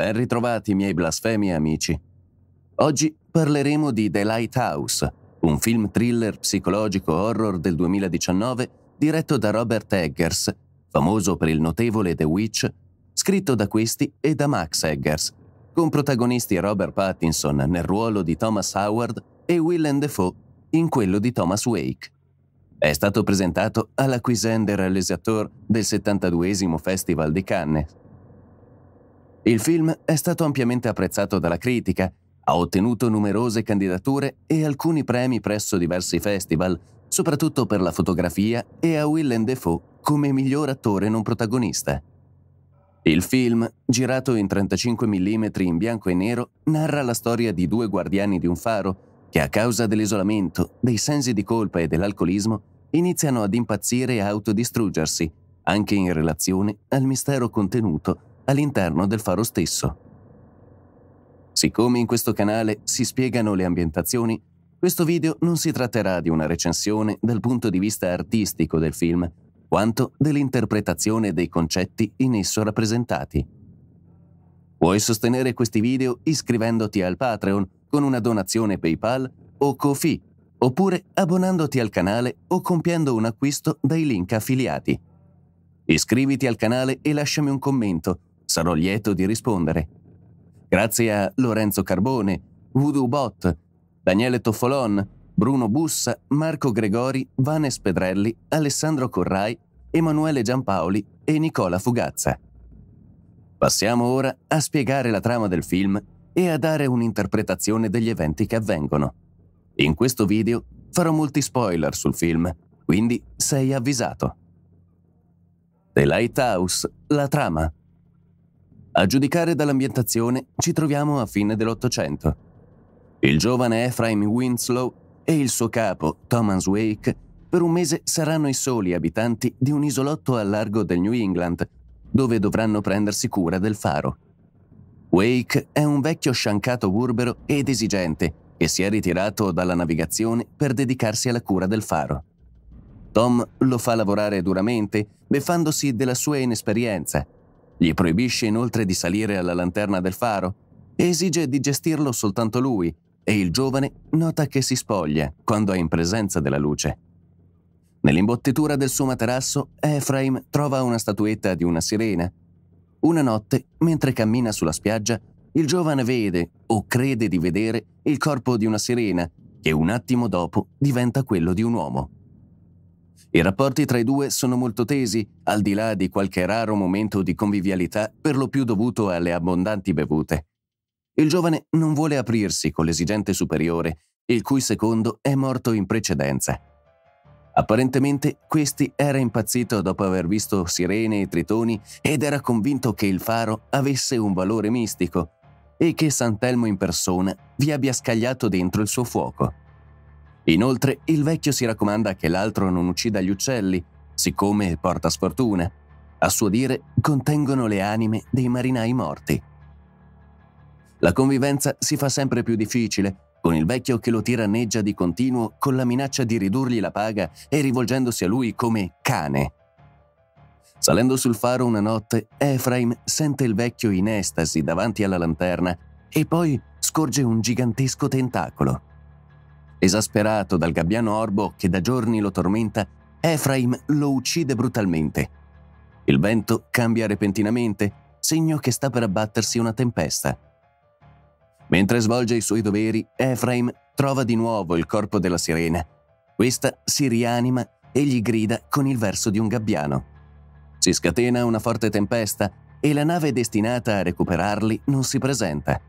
Ben ritrovati miei blasfemi amici. Oggi parleremo di The Lighthouse, un film thriller psicologico horror del 2019 diretto da Robert Eggers, famoso per il notevole The Witch, scritto da questi e da Max Eggers, con protagonisti Robert Pattinson nel ruolo di Thomas Howard e Willem Dafoe in quello di Thomas Wake. È stato presentato alla Quisander Les del 72 Festival di Cannes il film è stato ampiamente apprezzato dalla critica, ha ottenuto numerose candidature e alcuni premi presso diversi festival, soprattutto per la fotografia e a Willem Dafoe come miglior attore non protagonista. Il film, girato in 35 mm in bianco e nero, narra la storia di due guardiani di un faro che a causa dell'isolamento, dei sensi di colpa e dell'alcolismo iniziano ad impazzire e autodistruggersi, anche in relazione al mistero contenuto all'interno del faro stesso. Siccome in questo canale si spiegano le ambientazioni, questo video non si tratterà di una recensione dal punto di vista artistico del film, quanto dell'interpretazione dei concetti in esso rappresentati. Puoi sostenere questi video iscrivendoti al Patreon con una donazione PayPal o Ko-fi, oppure abbonandoti al canale o compiendo un acquisto dai link affiliati. Iscriviti al canale e lasciami un commento Sarò lieto di rispondere. Grazie a Lorenzo Carbone, Voodoo Bot, Daniele Toffolon, Bruno Bussa, Marco Gregori, Vanes Pedrelli, Alessandro Corrai, Emanuele Giampaoli e Nicola Fugazza. Passiamo ora a spiegare la trama del film e a dare un'interpretazione degli eventi che avvengono. In questo video farò molti spoiler sul film, quindi sei avvisato. The Lighthouse, la trama. A giudicare dall'ambientazione ci troviamo a fine dell'Ottocento. Il giovane Ephraim Winslow e il suo capo, Thomas Wake, per un mese saranno i soli abitanti di un isolotto al largo del New England, dove dovranno prendersi cura del faro. Wake è un vecchio sciancato burbero ed esigente e si è ritirato dalla navigazione per dedicarsi alla cura del faro. Tom lo fa lavorare duramente, beffandosi della sua inesperienza gli proibisce inoltre di salire alla lanterna del faro esige di gestirlo soltanto lui e il giovane nota che si spoglia quando è in presenza della luce. Nell'imbottitura del suo materasso, Efraim trova una statuetta di una sirena. Una notte, mentre cammina sulla spiaggia, il giovane vede o crede di vedere il corpo di una sirena che un attimo dopo diventa quello di un uomo. I rapporti tra i due sono molto tesi, al di là di qualche raro momento di convivialità per lo più dovuto alle abbondanti bevute. Il giovane non vuole aprirsi con l'esigente superiore, il cui secondo è morto in precedenza. Apparentemente questi era impazzito dopo aver visto sirene e tritoni ed era convinto che il faro avesse un valore mistico e che Santelmo in persona vi abbia scagliato dentro il suo fuoco. Inoltre, il vecchio si raccomanda che l'altro non uccida gli uccelli, siccome porta sfortuna. A suo dire, contengono le anime dei marinai morti. La convivenza si fa sempre più difficile, con il vecchio che lo tiranneggia di continuo con la minaccia di ridurgli la paga e rivolgendosi a lui come cane. Salendo sul faro una notte, Efraim sente il vecchio in estasi davanti alla lanterna e poi scorge un gigantesco tentacolo. Esasperato dal gabbiano orbo che da giorni lo tormenta, Efraim lo uccide brutalmente. Il vento cambia repentinamente, segno che sta per abbattersi una tempesta. Mentre svolge i suoi doveri, Efraim trova di nuovo il corpo della sirena. Questa si rianima e gli grida con il verso di un gabbiano. Si scatena una forte tempesta e la nave destinata a recuperarli non si presenta.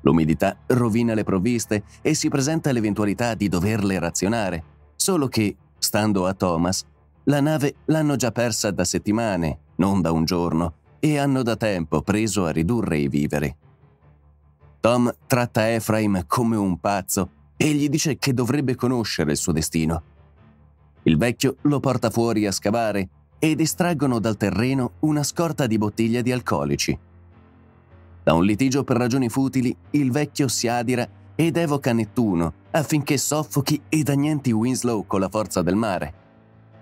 L'umidità rovina le provviste e si presenta l'eventualità di doverle razionare, solo che, stando a Thomas, la nave l'hanno già persa da settimane, non da un giorno, e hanno da tempo preso a ridurre i viveri. Tom tratta Efraim come un pazzo e gli dice che dovrebbe conoscere il suo destino. Il vecchio lo porta fuori a scavare ed estraggono dal terreno una scorta di bottiglie di alcolici. Da un litigio per ragioni futili, il vecchio si adira ed evoca Nettuno affinché soffochi ed annienti Winslow con la forza del mare.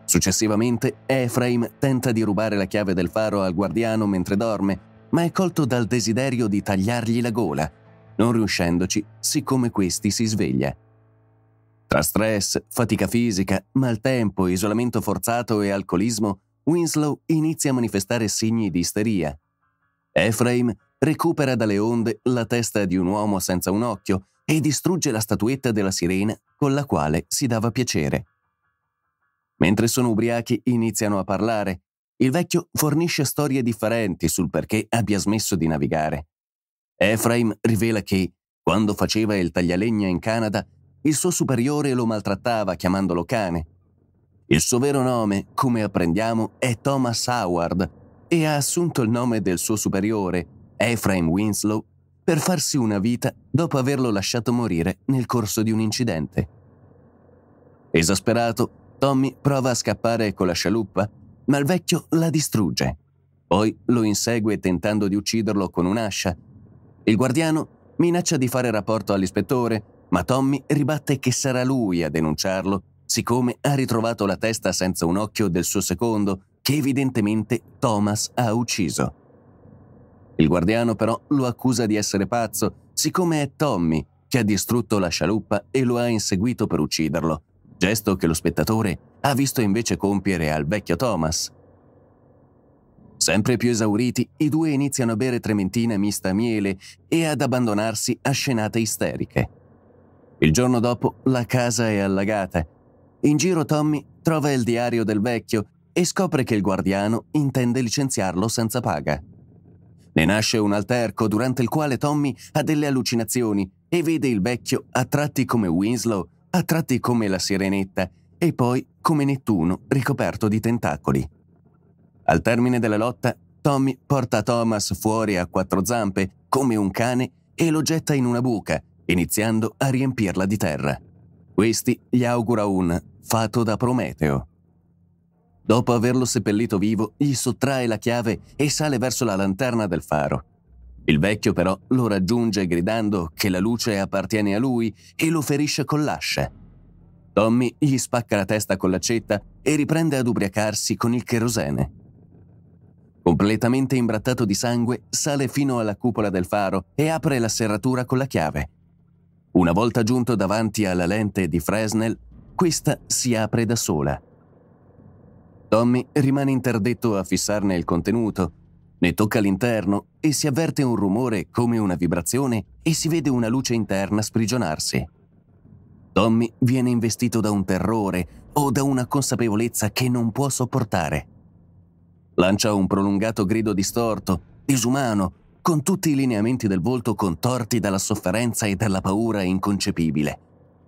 Successivamente, Efraim tenta di rubare la chiave del faro al guardiano mentre dorme, ma è colto dal desiderio di tagliargli la gola, non riuscendoci siccome questi si sveglia. Tra stress, fatica fisica, maltempo, isolamento forzato e alcolismo, Winslow inizia a manifestare segni di isteria. Efraim recupera dalle onde la testa di un uomo senza un occhio e distrugge la statuetta della sirena con la quale si dava piacere. Mentre sono ubriachi iniziano a parlare. Il vecchio fornisce storie differenti sul perché abbia smesso di navigare. Efraim rivela che, quando faceva il taglialegna in Canada, il suo superiore lo maltrattava chiamandolo cane. Il suo vero nome, come apprendiamo, è Thomas Howard e ha assunto il nome del suo superiore, Ephraim Winslow, per farsi una vita dopo averlo lasciato morire nel corso di un incidente. Esasperato, Tommy prova a scappare con la scialuppa, ma il vecchio la distrugge. Poi lo insegue tentando di ucciderlo con un'ascia. Il guardiano minaccia di fare rapporto all'ispettore, ma Tommy ribatte che sarà lui a denunciarlo, siccome ha ritrovato la testa senza un occhio del suo secondo, che evidentemente Thomas ha ucciso. Il guardiano però lo accusa di essere pazzo, siccome è Tommy che ha distrutto la scialuppa e lo ha inseguito per ucciderlo, gesto che lo spettatore ha visto invece compiere al vecchio Thomas. Sempre più esauriti, i due iniziano a bere trementina mista a miele e ad abbandonarsi a scenate isteriche. Il giorno dopo la casa è allagata. In giro Tommy trova il diario del vecchio e scopre che il guardiano intende licenziarlo senza paga. Ne nasce un alterco durante il quale Tommy ha delle allucinazioni e vede il vecchio a tratti come Winslow, a tratti come la Sirenetta e poi come Nettuno ricoperto di tentacoli. Al termine della lotta, Tommy porta Thomas fuori a quattro zampe, come un cane, e lo getta in una buca, iniziando a riempirla di terra. Questi gli augura un fato da Prometeo. Dopo averlo seppellito vivo, gli sottrae la chiave e sale verso la lanterna del faro. Il vecchio però lo raggiunge gridando che la luce appartiene a lui e lo ferisce con l'ascia. Tommy gli spacca la testa con l'accetta e riprende ad ubriacarsi con il cherosene. Completamente imbrattato di sangue, sale fino alla cupola del faro e apre la serratura con la chiave. Una volta giunto davanti alla lente di Fresnel, questa si apre da sola. Tommy rimane interdetto a fissarne il contenuto, ne tocca l'interno e si avverte un rumore come una vibrazione e si vede una luce interna sprigionarsi. Tommy viene investito da un terrore o da una consapevolezza che non può sopportare. Lancia un prolungato grido distorto, disumano, con tutti i lineamenti del volto contorti dalla sofferenza e dalla paura inconcepibile.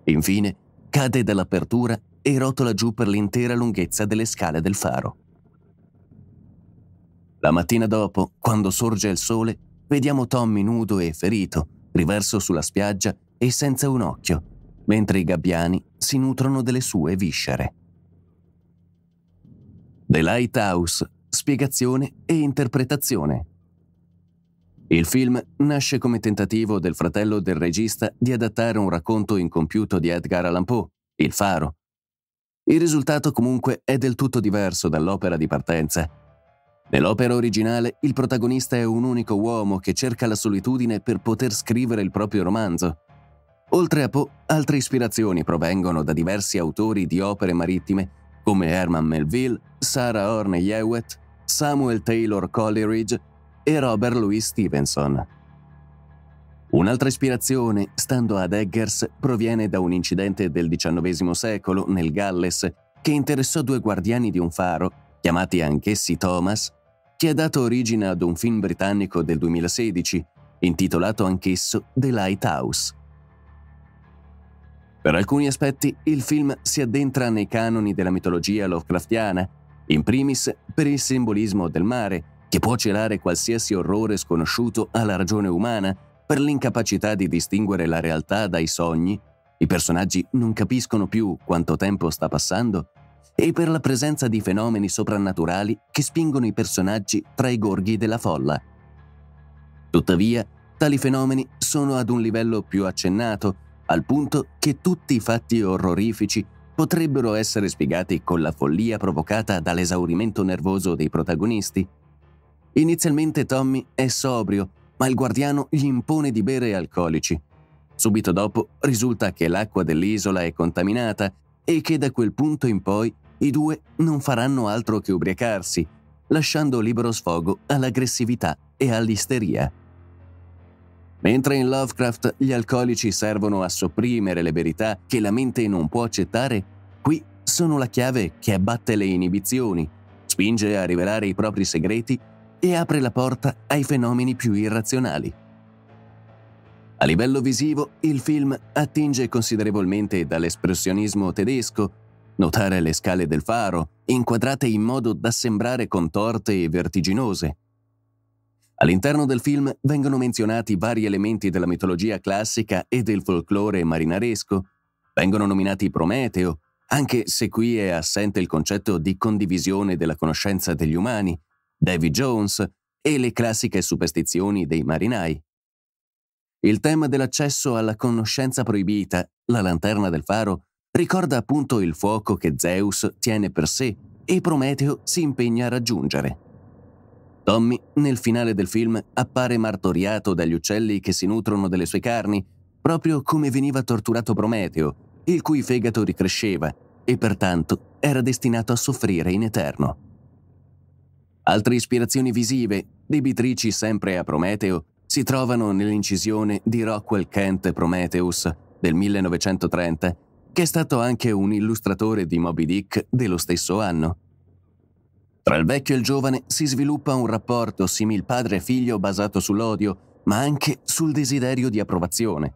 Infine, cade dall'apertura e rotola giù per l'intera lunghezza delle scale del faro. La mattina dopo, quando sorge il sole, vediamo Tommy nudo e ferito, riverso sulla spiaggia e senza un occhio, mentre i gabbiani si nutrono delle sue viscere. The Lighthouse, spiegazione e interpretazione. Il film nasce come tentativo del fratello del regista di adattare un racconto incompiuto di Edgar Allan Poe, Il Faro, il risultato comunque è del tutto diverso dall'opera di partenza. Nell'opera originale il protagonista è un unico uomo che cerca la solitudine per poter scrivere il proprio romanzo. Oltre a Poe, altre ispirazioni provengono da diversi autori di opere marittime come Herman Melville, Sarah Orne Jewett, Samuel Taylor Coleridge e Robert Louis Stevenson. Un'altra ispirazione, stando ad Eggers, proviene da un incidente del XIX secolo nel Galles che interessò due guardiani di un faro, chiamati anch'essi Thomas, che ha dato origine ad un film britannico del 2016, intitolato anch'esso The Lighthouse. Per alcuni aspetti il film si addentra nei canoni della mitologia Lovecraftiana, in primis per il simbolismo del mare, che può celare qualsiasi orrore sconosciuto alla ragione umana per l'incapacità di distinguere la realtà dai sogni, i personaggi non capiscono più quanto tempo sta passando e per la presenza di fenomeni soprannaturali che spingono i personaggi tra i gorghi della folla. Tuttavia, tali fenomeni sono ad un livello più accennato, al punto che tutti i fatti orrorifici potrebbero essere spiegati con la follia provocata dall'esaurimento nervoso dei protagonisti. Inizialmente Tommy è sobrio ma il guardiano gli impone di bere alcolici. Subito dopo risulta che l'acqua dell'isola è contaminata e che da quel punto in poi i due non faranno altro che ubriacarsi, lasciando libero sfogo all'aggressività e all'isteria. Mentre in Lovecraft gli alcolici servono a sopprimere le verità che la mente non può accettare, qui sono la chiave che abbatte le inibizioni, spinge a rivelare i propri segreti e apre la porta ai fenomeni più irrazionali. A livello visivo, il film attinge considerevolmente dall'espressionismo tedesco, notare le scale del faro, inquadrate in modo da sembrare contorte e vertiginose. All'interno del film vengono menzionati vari elementi della mitologia classica e del folklore marinaresco, vengono nominati Prometeo, anche se qui è assente il concetto di condivisione della conoscenza degli umani, Davy Jones e le classiche superstizioni dei marinai. Il tema dell'accesso alla conoscenza proibita, la lanterna del faro, ricorda appunto il fuoco che Zeus tiene per sé e Prometeo si impegna a raggiungere. Tommy, nel finale del film, appare martoriato dagli uccelli che si nutrono delle sue carni, proprio come veniva torturato Prometeo, il cui fegato ricresceva e pertanto era destinato a soffrire in eterno. Altre ispirazioni visive, debitrici sempre a Prometeo, si trovano nell'incisione di Rockwell Kent Prometheus del 1930, che è stato anche un illustratore di Moby Dick dello stesso anno. Tra il vecchio e il giovane si sviluppa un rapporto simil padre-figlio basato sull'odio, ma anche sul desiderio di approvazione.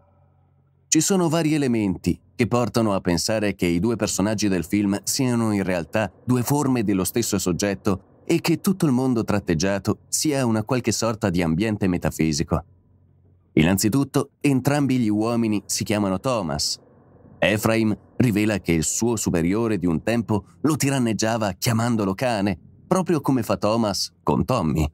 Ci sono vari elementi che portano a pensare che i due personaggi del film siano in realtà due forme dello stesso soggetto e che tutto il mondo tratteggiato sia una qualche sorta di ambiente metafisico. Innanzitutto, entrambi gli uomini si chiamano Thomas. Ephraim rivela che il suo superiore di un tempo lo tiranneggiava chiamandolo cane, proprio come fa Thomas con Tommy.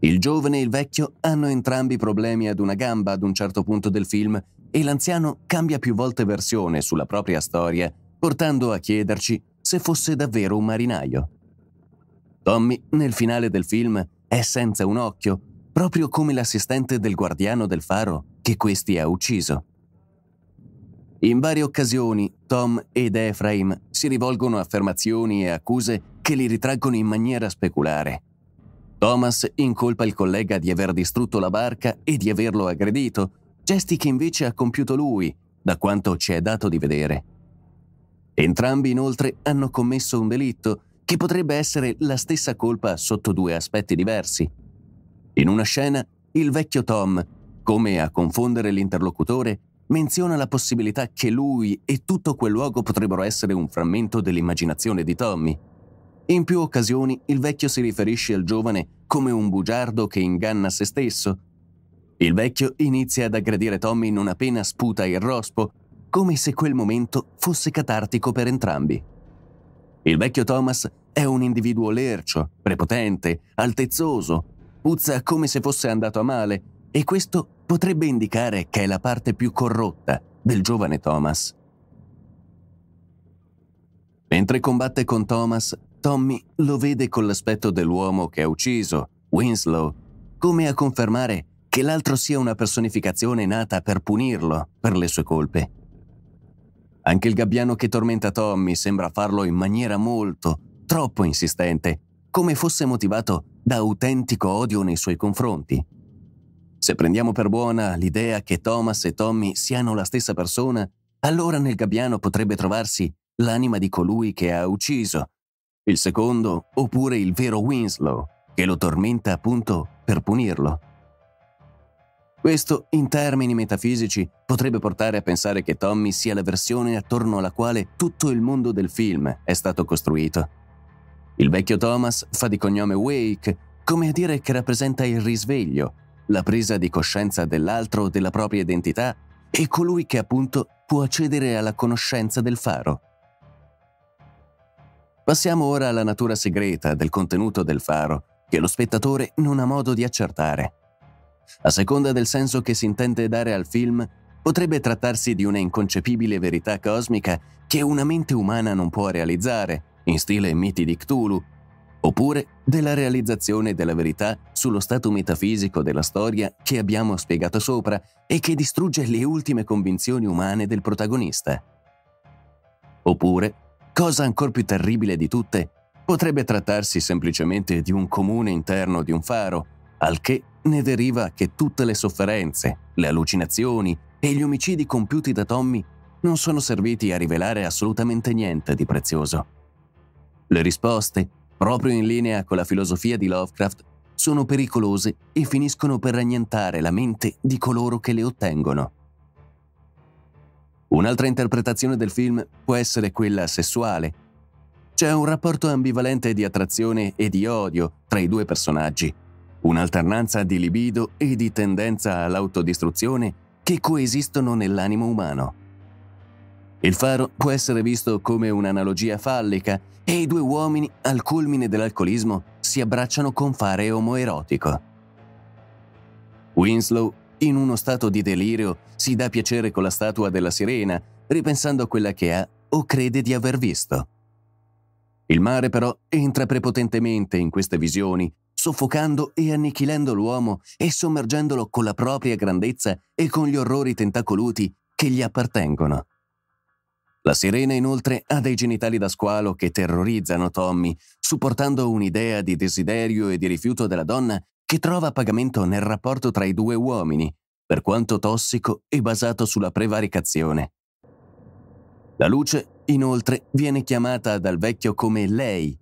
Il giovane e il vecchio hanno entrambi problemi ad una gamba ad un certo punto del film e l'anziano cambia più volte versione sulla propria storia, portando a chiederci se fosse davvero un marinaio. Tommy, nel finale del film, è senza un occhio, proprio come l'assistente del guardiano del faro che questi ha ucciso. In varie occasioni Tom ed Ephraim si rivolgono a affermazioni e accuse che li ritraggono in maniera speculare. Thomas incolpa il collega di aver distrutto la barca e di averlo aggredito, gesti che invece ha compiuto lui, da quanto ci è dato di vedere. Entrambi inoltre hanno commesso un delitto che potrebbe essere la stessa colpa sotto due aspetti diversi. In una scena, il vecchio Tom, come a confondere l'interlocutore, menziona la possibilità che lui e tutto quel luogo potrebbero essere un frammento dell'immaginazione di Tommy. In più occasioni il vecchio si riferisce al giovane come un bugiardo che inganna se stesso. Il vecchio inizia ad aggredire Tommy non appena sputa il rospo, come se quel momento fosse catartico per entrambi. Il vecchio Thomas è un individuo lercio, prepotente, altezzoso, puzza come se fosse andato a male e questo potrebbe indicare che è la parte più corrotta del giovane Thomas. Mentre combatte con Thomas, Tommy lo vede con l'aspetto dell'uomo che ha ucciso, Winslow, come a confermare che l'altro sia una personificazione nata per punirlo per le sue colpe. Anche il gabbiano che tormenta Tommy sembra farlo in maniera molto, troppo insistente, come fosse motivato da autentico odio nei suoi confronti. Se prendiamo per buona l'idea che Thomas e Tommy siano la stessa persona, allora nel gabbiano potrebbe trovarsi l'anima di colui che ha ucciso, il secondo oppure il vero Winslow, che lo tormenta appunto per punirlo. Questo, in termini metafisici, potrebbe portare a pensare che Tommy sia la versione attorno alla quale tutto il mondo del film è stato costruito. Il vecchio Thomas fa di cognome Wake, come a dire che rappresenta il risveglio, la presa di coscienza dell'altro o della propria identità e colui che appunto può accedere alla conoscenza del faro. Passiamo ora alla natura segreta del contenuto del faro, che lo spettatore non ha modo di accertare. A seconda del senso che si intende dare al film, potrebbe trattarsi di una inconcepibile verità cosmica che una mente umana non può realizzare, in stile miti di Cthulhu, oppure della realizzazione della verità sullo stato metafisico della storia che abbiamo spiegato sopra e che distrugge le ultime convinzioni umane del protagonista. Oppure, cosa ancora più terribile di tutte, potrebbe trattarsi semplicemente di un comune interno di un faro, al che ne deriva che tutte le sofferenze, le allucinazioni e gli omicidi compiuti da Tommy non sono serviti a rivelare assolutamente niente di prezioso. Le risposte, proprio in linea con la filosofia di Lovecraft, sono pericolose e finiscono per annientare la mente di coloro che le ottengono. Un'altra interpretazione del film può essere quella sessuale. C'è un rapporto ambivalente di attrazione e di odio tra i due personaggi, un'alternanza di libido e di tendenza all'autodistruzione che coesistono nell'animo umano. Il faro può essere visto come un'analogia fallica e i due uomini al culmine dell'alcolismo si abbracciano con fare omoerotico. Winslow, in uno stato di delirio, si dà piacere con la statua della sirena, ripensando a quella che ha o crede di aver visto. Il mare però entra prepotentemente in queste visioni soffocando e annichilendo l'uomo e sommergendolo con la propria grandezza e con gli orrori tentacoluti che gli appartengono. La sirena inoltre ha dei genitali da squalo che terrorizzano Tommy, supportando un'idea di desiderio e di rifiuto della donna che trova pagamento nel rapporto tra i due uomini, per quanto tossico e basato sulla prevaricazione. La luce, inoltre, viene chiamata dal vecchio come lei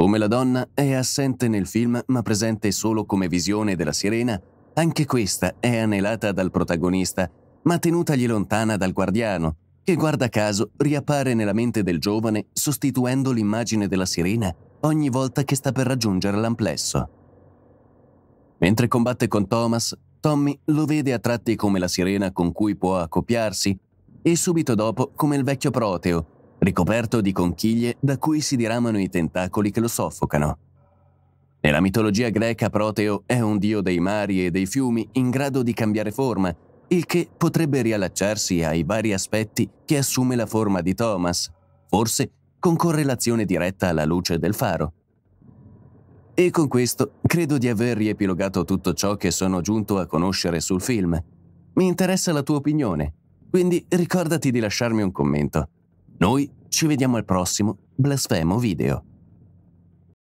come la donna è assente nel film ma presente solo come visione della sirena, anche questa è anelata dal protagonista, ma tenutagli lontana dal guardiano, che guarda caso riappare nella mente del giovane sostituendo l'immagine della sirena ogni volta che sta per raggiungere l'amplesso. Mentre combatte con Thomas, Tommy lo vede a tratti come la sirena con cui può accoppiarsi e subito dopo come il vecchio Proteo, ricoperto di conchiglie da cui si diramano i tentacoli che lo soffocano. Nella mitologia greca Proteo è un dio dei mari e dei fiumi in grado di cambiare forma, il che potrebbe riallacciarsi ai vari aspetti che assume la forma di Thomas, forse con correlazione diretta alla luce del faro. E con questo credo di aver riepilogato tutto ciò che sono giunto a conoscere sul film. Mi interessa la tua opinione, quindi ricordati di lasciarmi un commento. Noi ci vediamo al prossimo Blasfemo Video.